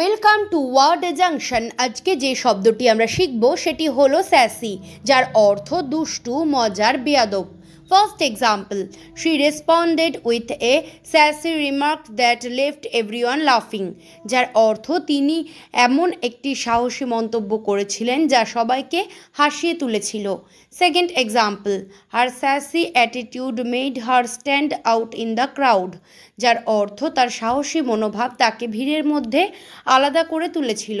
welcome to word junction আজকে যে শব্দটি আমরা শিখব সেটি হলো স্যাসি যার অর্থ দুষ্টু মজার বেয়াদব First example, she responded with a sassy remark that left everyone laughing যার অর্থ তিনি এমন একটি সাহসী মন্তব্য করেছিলেন যা সবাইকে হাসিয়ে তুলেছিল second example her sassy attitude made her stand out in the crowd যার অর্থ তার সাহসী মনোভাব তাকে ভিড়ের মধ্যে আলাদা করে তুলেছিল